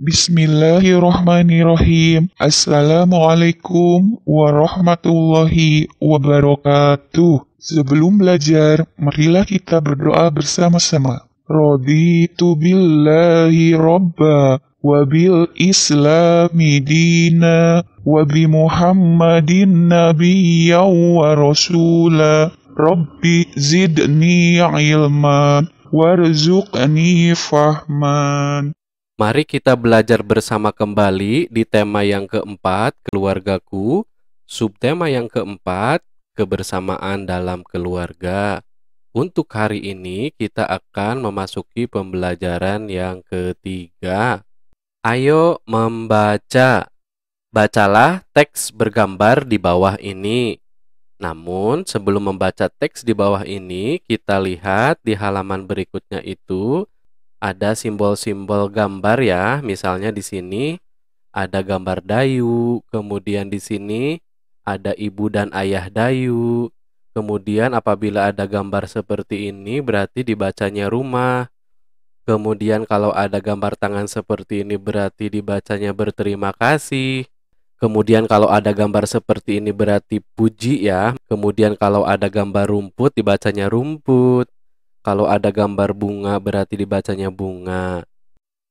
Bismillahirrahmanirrahim. Assalamualaikum warahmatullahi wabarakatuh. Sebelum belajar, marilah kita berdoa bersama-sama. Raditu billahi robba, wabil islami dina, wabi muhammadin nabiyya wa rasula. Rabbi zidni ilman, warzuqni fahman. Mari kita belajar bersama kembali di tema yang keempat, keluargaku. Subtema yang keempat, kebersamaan dalam keluarga. Untuk hari ini kita akan memasuki pembelajaran yang ketiga. Ayo membaca. Bacalah teks bergambar di bawah ini. Namun sebelum membaca teks di bawah ini, kita lihat di halaman berikutnya itu ada simbol-simbol gambar ya. Misalnya di sini ada gambar dayu, kemudian di sini ada ibu dan ayah dayu. Kemudian apabila ada gambar seperti ini berarti dibacanya rumah. Kemudian kalau ada gambar tangan seperti ini berarti dibacanya berterima kasih. Kemudian kalau ada gambar seperti ini berarti puji ya. Kemudian kalau ada gambar rumput dibacanya rumput. Kalau ada gambar bunga berarti dibacanya bunga.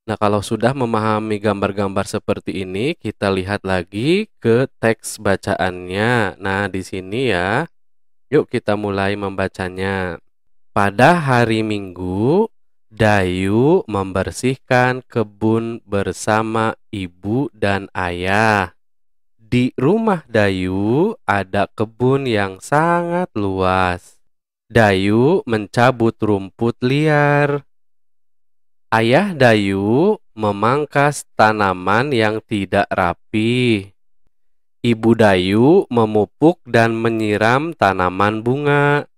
Nah, kalau sudah memahami gambar-gambar seperti ini, kita lihat lagi ke teks bacaannya. Nah, di sini ya. Yuk kita mulai membacanya. Pada hari Minggu, Dayu membersihkan kebun bersama ibu dan ayah. Di rumah Dayu ada kebun yang sangat luas. Dayu mencabut rumput liar. Ayah Dayu memangkas tanaman yang tidak rapi. Ibu Dayu memupuk dan menyiram tanaman bunga.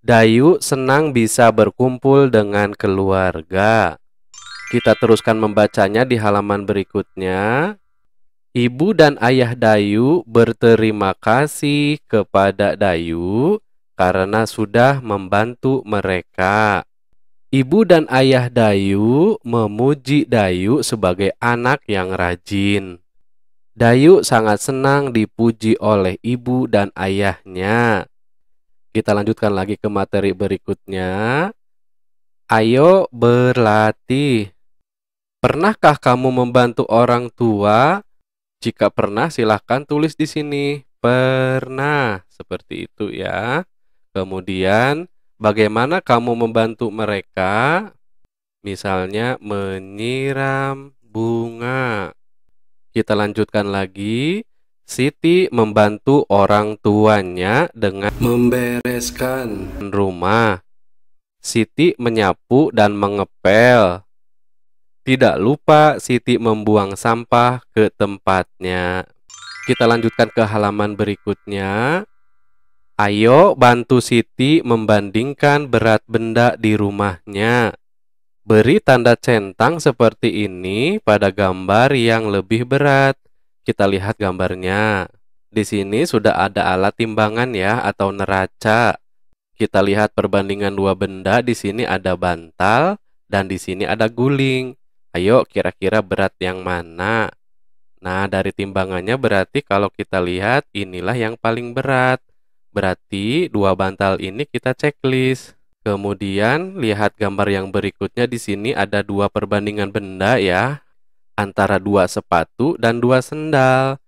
Dayu senang bisa berkumpul dengan keluarga. Kita teruskan membacanya di halaman berikutnya. Ibu dan ayah Dayu berterima kasih kepada Dayu karena sudah membantu mereka. Ibu dan ayah Dayu memuji Dayu sebagai anak yang rajin. Dayu sangat senang dipuji oleh ibu dan ayahnya. Kita lanjutkan lagi ke materi berikutnya. Ayo berlatih. Pernahkah kamu membantu orang tua? Jika pernah, silahkan tulis di sini. Pernah seperti itu ya. Kemudian bagaimana kamu membantu mereka? Misalnya menyiram bunga. Kita lanjutkan lagi. Siti membantu orang tuanya dengan membereskan rumah. Siti menyapu dan mengepel. Tidak lupa Siti membuang sampah ke tempatnya. Kita lanjutkan ke halaman berikutnya. Ayo bantu Siti membandingkan berat benda di rumahnya. Beri tanda centang seperti ini pada gambar yang lebih berat. Kita lihat gambarnya. Di sini sudah ada alat timbangan ya atau neraca. Kita lihat perbandingan dua benda, di sini ada bantal dan di sini ada guling. Ayo kira-kira berat yang mana? Nah, dari timbangannya berarti kalau kita lihat inilah yang paling berat Berarti dua bantal ini kita checklist. Kemudian lihat gambar yang berikutnya di sini ada dua perbandingan benda ya antara dua sepatu dan dua sendal.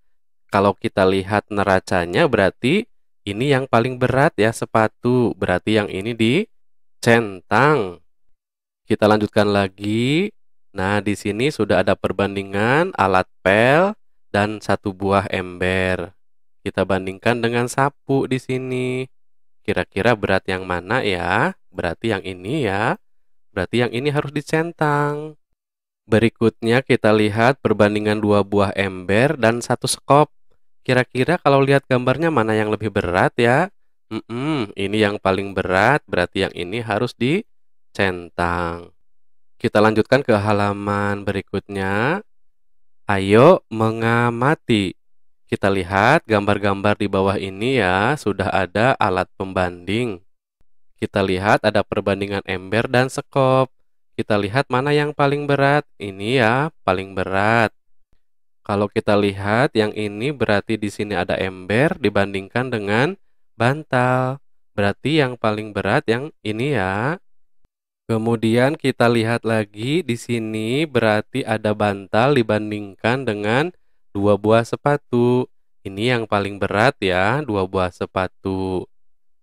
Kalau kita lihat neracanya berarti ini yang paling berat ya sepatu, berarti yang ini di centang. Kita lanjutkan lagi. Nah, di sini sudah ada perbandingan alat pel dan satu buah ember. Kita bandingkan dengan sapu di sini. Kira-kira berat yang mana ya? Berarti yang ini ya. Berarti yang ini harus dicentang. Berikutnya kita lihat perbandingan dua buah ember dan satu skop. Kira-kira kalau lihat gambarnya mana yang lebih berat ya? Mm -mm, ini yang paling berat, berarti yang ini harus dicentang. Kita lanjutkan ke halaman berikutnya. Ayo mengamati. Kita lihat gambar-gambar di bawah ini ya, sudah ada alat pembanding. Kita lihat ada perbandingan ember dan sekop. Kita lihat mana yang paling berat. Ini ya, paling berat. Kalau kita lihat yang ini berarti di sini ada ember dibandingkan dengan bantal. Berarti yang paling berat yang ini ya. Kemudian kita lihat lagi di sini berarti ada bantal dibandingkan dengan dua buah sepatu. Ini yang paling berat ya, dua buah sepatu.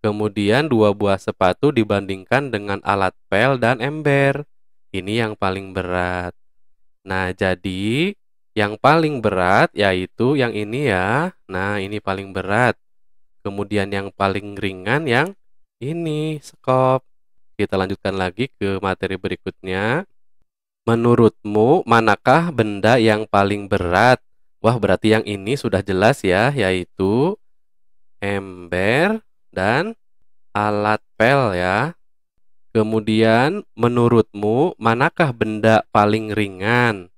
Kemudian dua buah sepatu dibandingkan dengan alat pel dan ember. Ini yang paling berat. Nah, jadi yang paling berat yaitu yang ini ya. Nah, ini paling berat. Kemudian yang paling ringan yang ini, skop. Kita lanjutkan lagi ke materi berikutnya. Menurutmu, manakah benda yang paling berat? Wah, berarti yang ini sudah jelas ya, yaitu ember dan alat pel ya. Kemudian, menurutmu manakah benda paling ringan?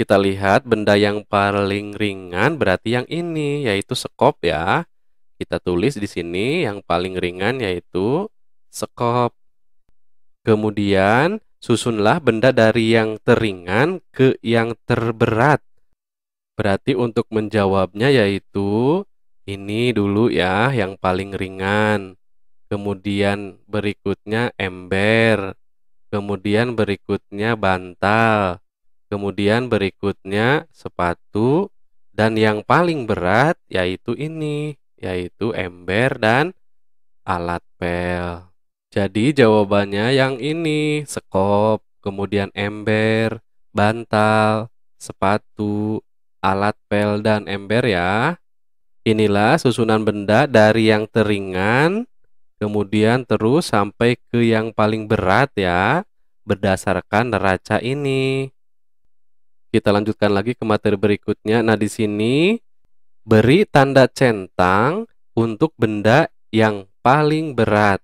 Kita lihat benda yang paling ringan berarti yang ini, yaitu sekop ya. Kita tulis di sini yang paling ringan yaitu sekop. Kemudian, susunlah benda dari yang teringan ke yang terberat. Berarti untuk menjawabnya yaitu ini dulu ya yang paling ringan. Kemudian berikutnya ember. Kemudian berikutnya bantal. Kemudian berikutnya sepatu dan yang paling berat yaitu ini, yaitu ember dan alat pel. Jadi jawabannya yang ini, sekop, kemudian ember, bantal, sepatu, alat pel dan ember ya. Inilah susunan benda dari yang teringan, kemudian terus sampai ke yang paling berat ya, berdasarkan neraca ini. Kita lanjutkan lagi ke materi berikutnya. Nah, di sini beri tanda centang untuk benda yang paling berat.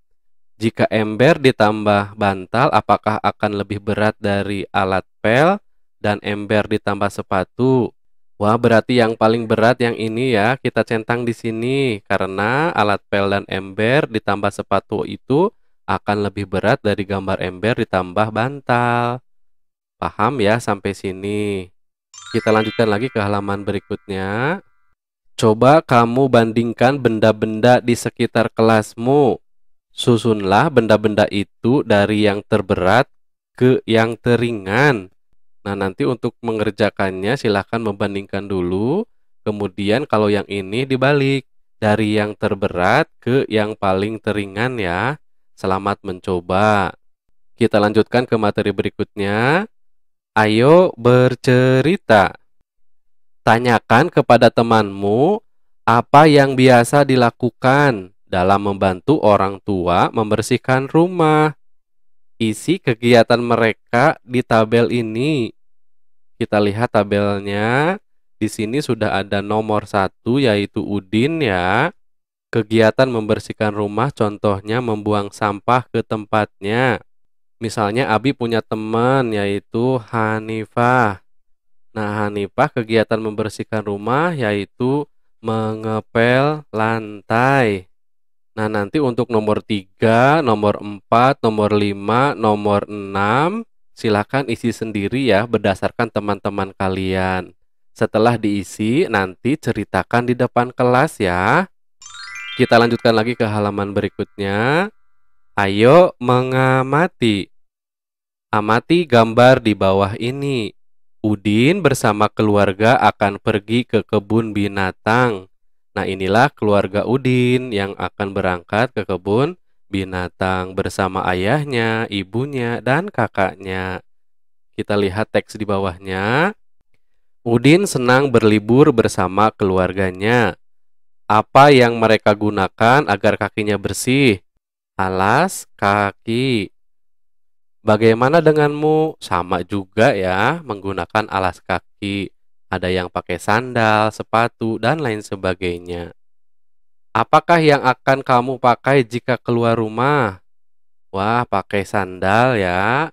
Jika ember ditambah bantal, apakah akan lebih berat dari alat pel dan ember ditambah sepatu? Wah, berarti yang paling berat yang ini ya, kita centang di sini karena alat pel dan ember ditambah sepatu itu akan lebih berat dari gambar ember ditambah bantal. Paham ya sampai sini? Kita lanjutkan lagi ke halaman berikutnya. Coba kamu bandingkan benda-benda di sekitar kelasmu. Susunlah benda-benda itu dari yang terberat ke yang teringan. Nah, nanti untuk mengerjakannya silahkan membandingkan dulu. Kemudian kalau yang ini dibalik dari yang terberat ke yang paling teringan ya. Selamat mencoba. Kita lanjutkan ke materi berikutnya. Ayo bercerita. Tanyakan kepada temanmu apa yang biasa dilakukan dalam membantu orang tua membersihkan rumah isi kegiatan mereka di tabel ini. Kita lihat tabelnya. Di sini sudah ada nomor satu yaitu Udin ya. Kegiatan membersihkan rumah contohnya membuang sampah ke tempatnya. Misalnya Abi punya teman yaitu Hanifah. Nah, Hanifah kegiatan membersihkan rumah yaitu mengepel lantai. Nah, nanti untuk nomor 3, nomor 4, nomor 5, nomor 6, silakan isi sendiri ya berdasarkan teman-teman kalian. Setelah diisi, nanti ceritakan di depan kelas ya. Kita lanjutkan lagi ke halaman berikutnya. Ayo mengamati. Amati gambar di bawah ini. Udin bersama keluarga akan pergi ke kebun binatang Nah, inilah keluarga Udin yang akan berangkat ke kebun binatang bersama ayahnya, ibunya, dan kakaknya. Kita lihat teks di bawahnya. Udin senang berlibur bersama keluarganya. Apa yang mereka gunakan agar kakinya bersih? Alas kaki. Bagaimana denganmu? Sama juga ya, menggunakan alas kaki ada yang pakai sandal, sepatu, dan lain sebagainya. Apakah yang akan kamu pakai jika keluar rumah? Wah, pakai sandal ya.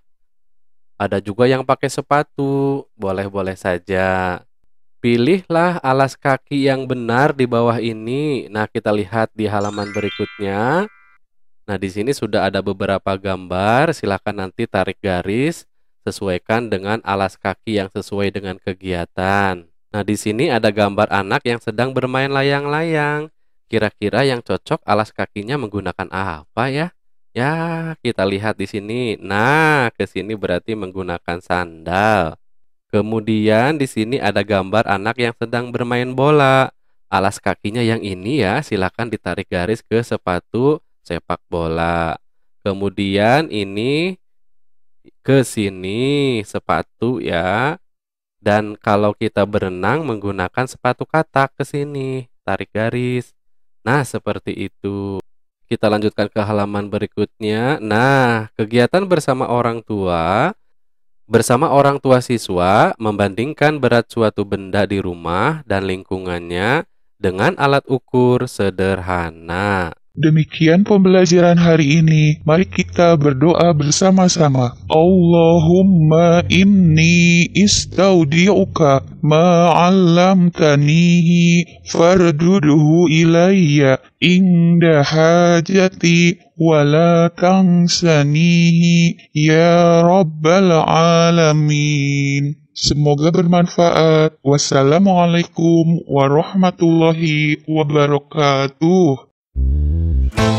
Ada juga yang pakai sepatu, boleh-boleh saja. Pilihlah alas kaki yang benar di bawah ini. Nah, kita lihat di halaman berikutnya. Nah, di sini sudah ada beberapa gambar. Silahkan nanti tarik garis Sesuaikan dengan alas kaki yang sesuai dengan kegiatan. Nah, di sini ada gambar anak yang sedang bermain layang-layang. Kira-kira yang cocok alas kakinya menggunakan apa ya? Ya, kita lihat di sini. Nah, ke sini berarti menggunakan sandal. Kemudian di sini ada gambar anak yang sedang bermain bola. Alas kakinya yang ini ya, silakan ditarik garis ke sepatu sepak bola. Kemudian ini ke sini sepatu ya. Dan kalau kita berenang menggunakan sepatu katak ke sini, tarik garis. Nah, seperti itu. Kita lanjutkan ke halaman berikutnya. Nah, kegiatan bersama orang tua bersama orang tua siswa membandingkan berat suatu benda di rumah dan lingkungannya dengan alat ukur sederhana. Demikian pembelajaran hari ini. Mari kita berdoa bersama-sama. Allahumma inni istaudiuka ma'allamtanihi farduduhu ilayya inda hajati ولا tangsanihi ya rabbal alamin. Semoga bermanfaat. Wassalamualaikum warahmatullahi wabarakatuh. Thank you.